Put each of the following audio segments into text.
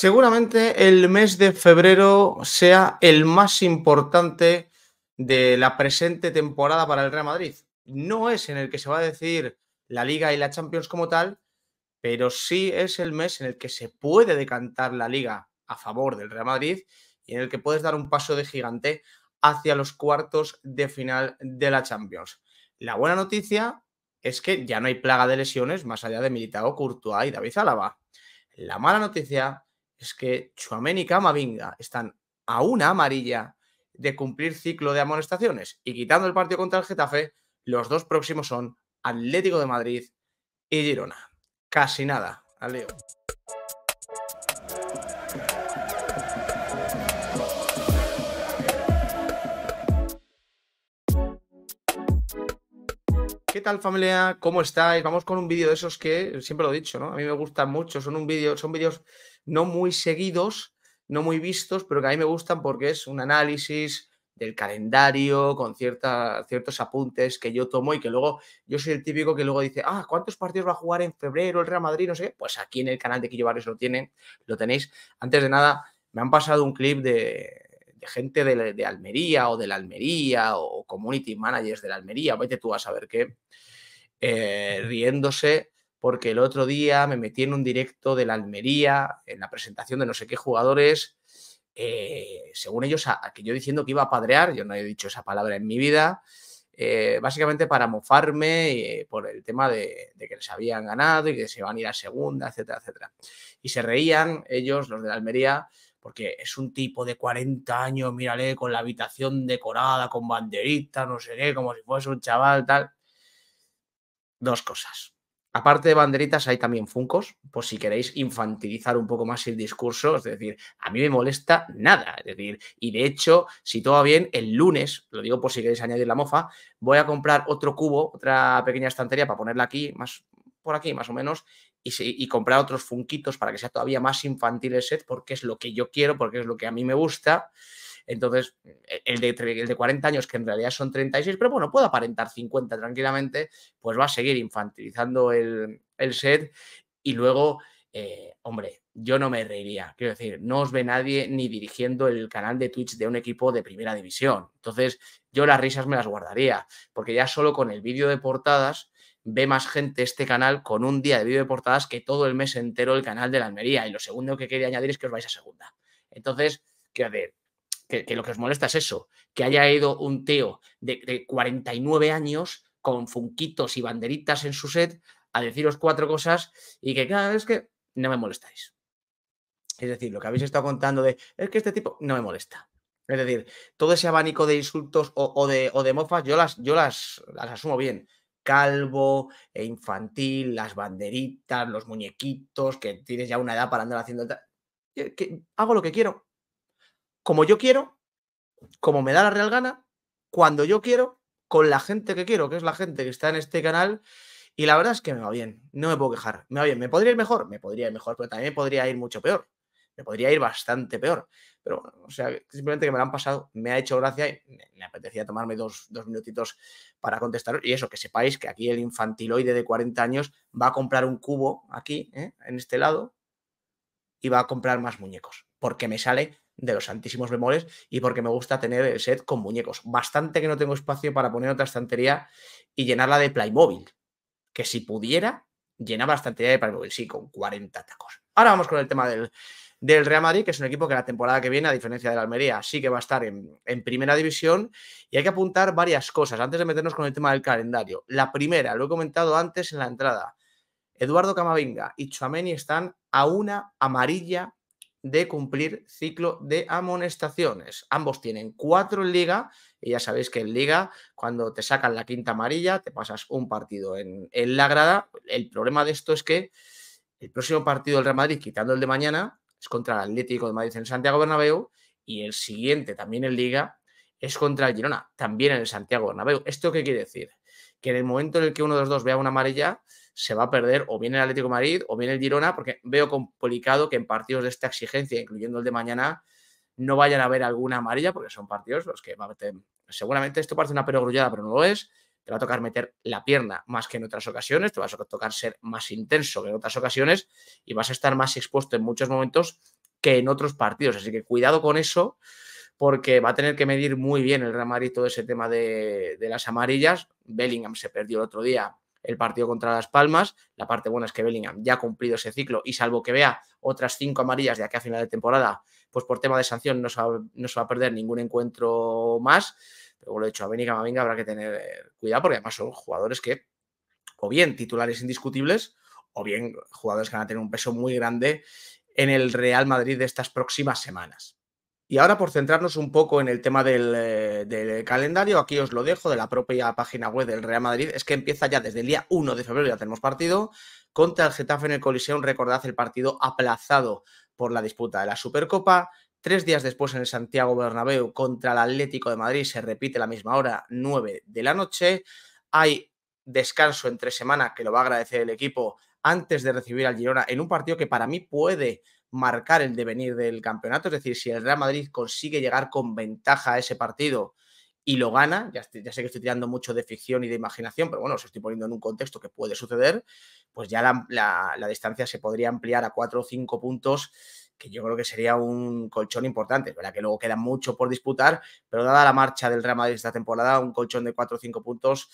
Seguramente el mes de febrero sea el más importante de la presente temporada para el Real Madrid. No es en el que se va a decidir la Liga y la Champions como tal, pero sí es el mes en el que se puede decantar la Liga a favor del Real Madrid y en el que puedes dar un paso de gigante hacia los cuartos de final de la Champions. La buena noticia es que ya no hay plaga de lesiones más allá de Militao, Courtois y David Álava. La mala noticia es que Chuamén y Camavinga están a una amarilla de cumplir ciclo de amonestaciones y quitando el partido contra el Getafe, los dos próximos son Atlético de Madrid y Girona. Casi nada. Leo. ¿Qué tal familia? ¿Cómo estáis? Vamos con un vídeo de esos que siempre lo he dicho, ¿no? A mí me gustan mucho, son un vídeo, son vídeos no muy seguidos, no muy vistos, pero que a mí me gustan porque es un análisis del calendario, con ciertos apuntes que yo tomo y que luego yo soy el típico que luego dice, ah, ¿cuántos partidos va a jugar en febrero el Real Madrid? No sé, pues aquí en el canal de Quillo Barrios lo tienen, lo tenéis. Antes de nada, me han pasado un clip de, gente de, Almería o de la Almería o community managers de la Almería, vete tú a saber qué, eh, riéndose porque el otro día me metí en un directo de la Almería, en la presentación de no sé qué jugadores, eh, según ellos, a, que yo diciendo que iba a padrear, yo no he dicho esa palabra en mi vida, eh, básicamente para mofarme eh, por el tema de, que les habían ganado y que se iban a ir a segunda, etcétera, etcétera. Y se reían ellos, los de la Almería, porque es un tipo de 40 años, mírale, con la habitación decorada, con banderita, no sé qué, como si fuese un chaval, tal. Dos cosas. Aparte de banderitas, hay también funcos, por si queréis infantilizar un poco más el discurso, es decir, a mí me molesta nada, es decir, y de hecho, si todo va bien, el lunes, lo digo por si queréis añadir la mofa, voy a comprar otro cubo, otra pequeña estantería para ponerla aquí, más por aquí más o menos, y, y comprar otros funquitos para que sea todavía más infantil el set, porque es lo que yo quiero, porque es lo que a mí me gusta. Entonces, eh, el de, de 40 años, que en realidad son 36, pero bueno, puedo aparentar 50 tranquilamente, pues va a seguir infantilizando el, set. Y luego, eh, hombre, yo no me reiría. Quiero decir, no os ve nadie ni dirigiendo el canal de Twitch de un equipo de primera división. Entonces, yo las risas me las guardaría, porque ya solo con el vídeo de portadas ve más gente este canal con un día de vídeo de portadas que todo el mes entero el canal de la Almería. Y lo segundo que quería añadir es que os vais a segunda. Entonces, quiero decir, que, lo que os molesta es eso, que haya ido un tío de, 49 años con funquitos y banderitas en su set a deciros cuatro cosas y que cada vez que no me molestáis. Es decir, lo que habéis estado contando de es que este tipo no me molesta. Es decir, todo ese abanico de insultos o, de, o de, mofas, yo, las, yo las, las asumo bien. Calvo, e infantil, las banderitas, los muñequitos, que tienes ya una edad para andar haciendo. que hago lo que quiero como yo quiero, como me da la real gana, cuando yo quiero, con la gente que quiero, que es la gente que está en este canal. Y la verdad es que me va bien, no me puedo quejar. Me va bien, ¿me podría ir mejor? Me podría ir mejor, pero también podría ir mucho peor. Me podría ir bastante peor. Pero o sea, simplemente que me lo han pasado, me ha hecho gracia y me apetecía tomarme dos, dos minutitos para contestar. Y eso, que sepáis que aquí el infantiloide de 40 años va a comprar un cubo aquí, ¿eh? en este lado, y va a comprar más muñecos, porque me sale de los santísimos Memores, y porque me gusta tener el set con muñecos. Bastante que no tengo espacio para poner otra estantería y llenarla de Playmobil. Que si pudiera, llenaba la estantería de Playmobil, sí, con 40 tacos. Ahora vamos con el tema del, del Real Madrid, que es un equipo que la temporada que viene, a diferencia del Almería, sí que va a estar en, en, primera división. Y hay que apuntar varias cosas antes de meternos con el tema del calendario. La primera, lo he comentado antes en la entrada. Eduardo Camavinga y Chuameni están a una amarilla de cumplir ciclo de amonestaciones. Ambos tienen cuatro en liga y ya sabéis que en liga cuando te sacan la quinta amarilla te pasas un partido en, la grada. El problema de esto es que el próximo partido del Real Madrid, quitando el de mañana, es contra el Atlético de Madrid en Santiago Bernabéu y el siguiente también en liga es contra el Girona, también en el Santiago Bernabéu. ¿Esto qué quiere decir? Que en el momento en el que uno de los dos vea una amarilla, se va a perder o bien el Atlético de Madrid o bien el Girona, porque veo complicado que en partidos de esta exigencia, incluyendo el de mañana, no vayan a haber alguna amarilla, porque son partidos los que va a meter. Seguramente esto parece una perogrullada, pero no lo es. Te va a tocar meter la pierna más que en otras ocasiones, te va a tocar ser más intenso que en otras ocasiones y vas a estar más expuesto en muchos momentos que en otros partidos. Así que cuidado con eso, porque va a tener que medir muy bien el Real Madrid todo ese tema de las amarillas. Bellingham se perdió el otro día el partido contra Las Palmas. La parte buena es que Bellingham ya ha cumplido ese ciclo y salvo que vea otras cinco amarillas de aquí a final de temporada, pues por tema de sanción no se va, a perder ningún encuentro más. Pero lo he dicho, a Bellingham habrá que tener eh, cuidado porque además son jugadores que o bien titulares indiscutibles o bien jugadores que van a tener un peso muy grande en el Real Madrid de estas próximas semanas. Y ahora por centrarnos un poco en el tema eh, del, calendario, aquí os lo dejo de la propia página web del Real Madrid, es que empieza ya desde el día 1 de febrero, ya tenemos partido, contra el Getafe en el Coliseum, recordad el partido aplazado por la disputa de la Supercopa, tres días después en el Santiago Bernabéu contra el Atlético de Madrid, se repite la misma hora, 9 de la noche, hay descanso entre semana que lo va a agradecer el equipo antes de recibir al Girona en un partido que para mí puede marcar el devenir del campeonato. Es decir, si el Real Madrid consigue llegar con ventaja a ese partido y lo gana, ya, sé que estoy tirando mucho de ficción y de imaginación, pero bueno, os estoy poniendo en un contexto que puede suceder, pues ya la, distancia se podría ampliar a cuatro o cinco puntos que yo creo que sería un colchón importante. verdad que luego queda mucho por disputar, pero dada la marcha del Real Madrid esta temporada, un colchón de cuatro o cinco puntos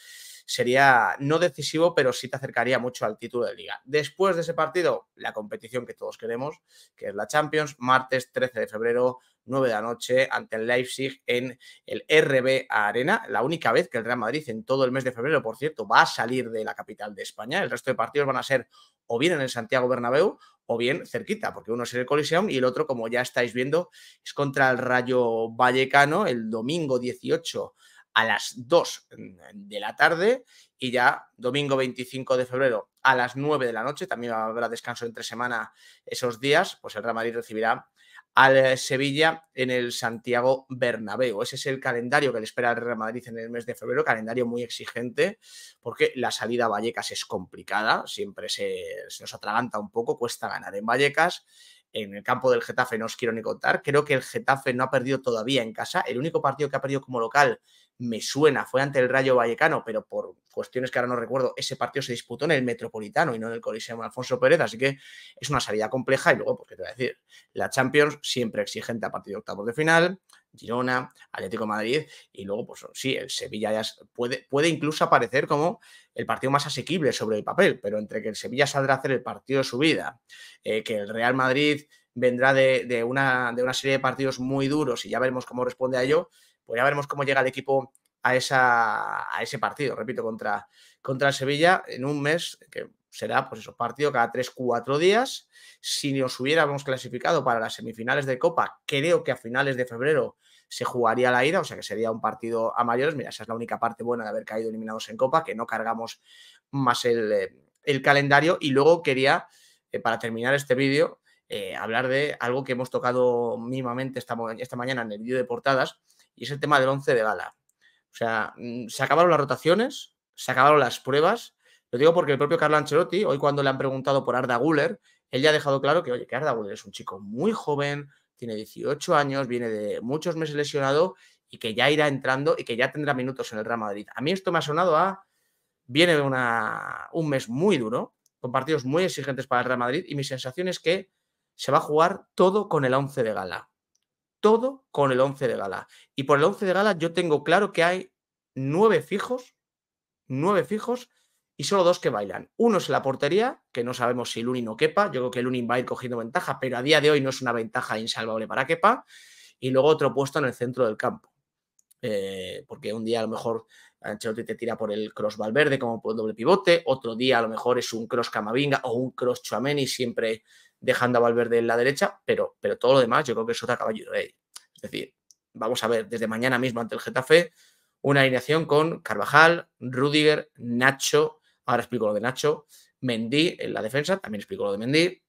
sería no decisivo, pero sí te acercaría mucho al título de liga. Después de ese partido, la competición que todos queremos, que es la Champions, martes 13 de febrero, 9 de la noche ante el Leipzig en el RB Arena. La única vez que el Real Madrid en todo el mes de febrero, por cierto, va a salir de la capital de España. El resto de partidos van a ser o bien en el Santiago Bernabéu o bien cerquita, porque uno es en el Coliseum y el otro, como ya estáis viendo, es contra el Rayo Vallecano el domingo 18 a las 2 mm, de la tarde y ya domingo 25 de febrero a las 9 de la noche, también habrá descanso entre semana esos días, pues el Real Madrid recibirá al eh, Sevilla en el Santiago Bernabéu. Ese es el calendario que le espera al Real Madrid en el mes de febrero, calendario muy exigente, porque la salida a Vallecas es complicada, siempre se nos atraganta un poco, cuesta ganar en Vallecas, en el campo del Getafe, no os quiero ni contar. Creo que el Getafe no ha perdido todavía en casa. El único partido que ha perdido como local, me suena, fue ante el Rayo Vallecano, pero por cuestiones que ahora no recuerdo, ese partido se disputó en el Metropolitano y no en el Coliseo Alfonso Pérez, así que es una salida compleja. Y luego, porque ¿qué te voy a decir? La Champions siempre exigente a partir de octavos de final. Girona, Atlético Madrid y luego, pues sí, el Sevilla ya puede, puede incluso aparecer como el partido más asequible sobre el papel, pero entre que el Sevilla saldrá a hacer el partido de su vida, eh, que el Real Madrid vendrá de, una, de una serie de partidos muy duros y ya veremos cómo responde a ello, pues ya veremos cómo llega el equipo a, esa, a ese partido, repito, contra, contra el Sevilla en un mes que será, pues eso, partido cada 3-4 días. Si nos hubiéramos clasificado para las semifinales de Copa, creo que a finales de febrero se jugaría la ida, o sea que sería un partido a mayores. Mira, esa es la única parte buena de haber caído eliminados en Copa, que no cargamos más el, eh, calendario. Y luego quería, eh, para terminar este vídeo, eh, hablar de algo que hemos tocado mínimamente esta, esta mañana en el vídeo de portadas, y es el tema del once de gala. O sea, mm, se acabaron las rotaciones, se acabaron las pruebas, lo digo porque el propio Carlo Ancelotti, hoy cuando le han preguntado por Arda Guller, él ya ha dejado claro que, oye, que Arda Guller es un chico muy joven, tiene 18 años, viene de muchos meses lesionado y que ya irá entrando y que ya tendrá minutos en el Real Madrid. A mí esto me ha sonado a... Viene un mes muy duro, con partidos muy exigentes para el Real Madrid y mi sensación es que se va a jugar todo con el 11 de gala. Todo con el 11 de gala. Y por el 11 de gala yo tengo claro que hay nueve fijos, nueve fijos y solo dos que bailan. Uno es la portería, que no sabemos si Lunin o Kepa. Yo creo que Lunin va a ir cogiendo ventaja, pero a día de hoy no es una ventaja insalvable para Kepa. Y luego otro puesto en el centro del campo. Eh, porque un día a lo mejor Ancelotti te tira por el cross Valverde como por doble pivote, otro día a lo mejor es un cross Camavinga o un cross Chuameni, siempre dejando a Valverde en la derecha, pero, pero todo lo demás yo creo que es otra caballo ahí. Es decir, vamos a ver desde mañana mismo ante el Getafe una alineación con Carvajal, Rudiger, Nacho, Ahora explico lo de Nacho. Mendy en la defensa, también explico lo de Mendy.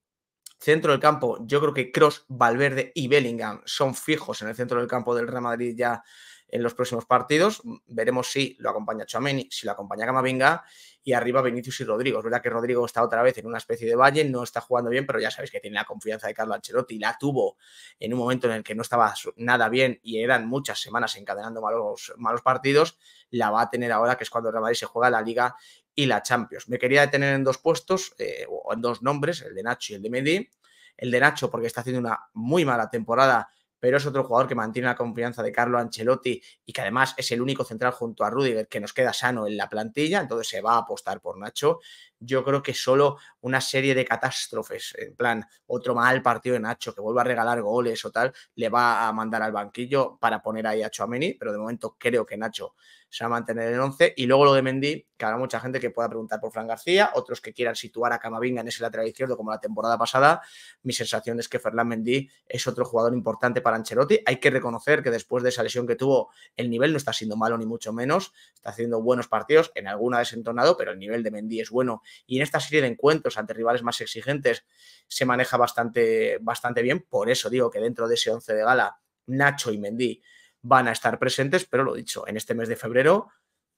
Centro del campo, yo creo que Cross, Valverde y Bellingham son fijos en el centro del campo del Real Madrid ya en los próximos partidos. Veremos si lo acompaña y si lo acompaña Camavinga y arriba Vinicius y Rodrigo. Es verdad que Rodrigo está otra vez en una especie de valle, no está jugando bien, pero ya sabéis que tiene la confianza de Carlo Ancelotti. La tuvo en un momento en el que no estaba nada bien y eran muchas semanas encadenando malos, partidos. La va a tener ahora, que es cuando Real Madrid se juega la Liga y la Champions. Me quería detener en dos puestos, eh, o en dos nombres, el de Nacho y el de Mendy. El de Nacho porque está haciendo una muy mala temporada pero es otro jugador que mantiene la confianza de Carlo Ancelotti y que además es el único central junto a Rudiger que nos queda sano en la plantilla, entonces se va a apostar por Nacho yo creo que solo una serie de catástrofes, en plan, otro mal partido de Nacho que vuelva a regalar goles o tal, le va a mandar al banquillo para poner ahí a Chuameni, pero de momento creo que Nacho se va a mantener en 11. Y luego lo de Mendy, que habrá mucha gente que pueda preguntar por Fran García, otros que quieran situar a Camavinga en ese lateral izquierdo como la temporada pasada. Mi sensación es que Fernán Mendy es otro jugador importante para Ancelotti. Hay que reconocer que después de esa lesión que tuvo, el nivel no está siendo malo ni mucho menos, está haciendo buenos partidos, en alguna desentonado, pero el nivel de Mendy es bueno y en esta serie de encuentros ante rivales más exigentes se maneja bastante, bastante bien. Por eso digo que dentro de ese 11 de gala, Nacho y Mendy van a estar presentes, pero lo dicho, en este mes de febrero,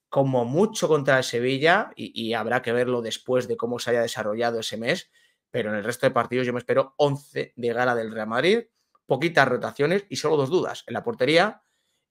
como mucho contra Sevilla, y, y habrá que verlo después de cómo se haya desarrollado ese mes, pero en el resto de partidos yo me espero 11 de gala del Real Madrid, poquitas rotaciones y solo dos dudas, en la portería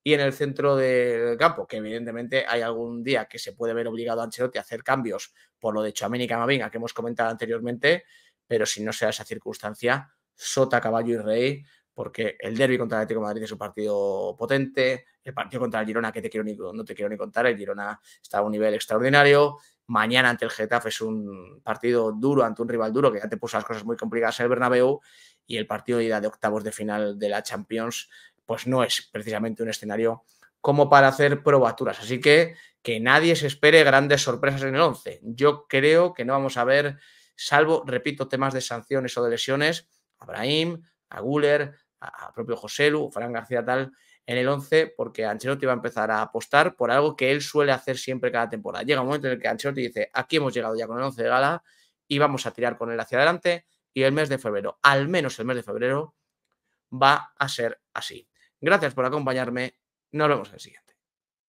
y en el centro del campo, que evidentemente hay algún día que se puede ver obligado a Ancelotti a hacer cambios por lo de y Camavinga que hemos comentado anteriormente, pero si no sea esa circunstancia, Sota, Caballo y Rey, porque el derby contra el Atlético de Madrid es un partido potente, el partido contra el Girona que no te quiero ni contar, el Girona está a un nivel extraordinario, mañana ante el Getafe es un partido duro ante un rival duro que ya te puso las cosas muy complicadas en el Bernabéu y el partido de ida de octavos de final de la Champions pues no es precisamente un escenario como para hacer probaturas. Así que que nadie se espere grandes sorpresas en el 11. Yo creo que no vamos a ver, salvo, repito, temas de sanciones o de lesiones, a Brahim, a Guller, a, propio Joselu, Fran García tal, en el 11, porque Ancelotti va a empezar a apostar por algo que él suele hacer siempre cada temporada. Llega un momento en el que Ancelotti dice, aquí hemos llegado ya con el 11 de gala y vamos a tirar con él hacia adelante y el mes de febrero, al menos el mes de febrero, va a ser así. Gracias por acompañarme. Nos vemos en el siguiente.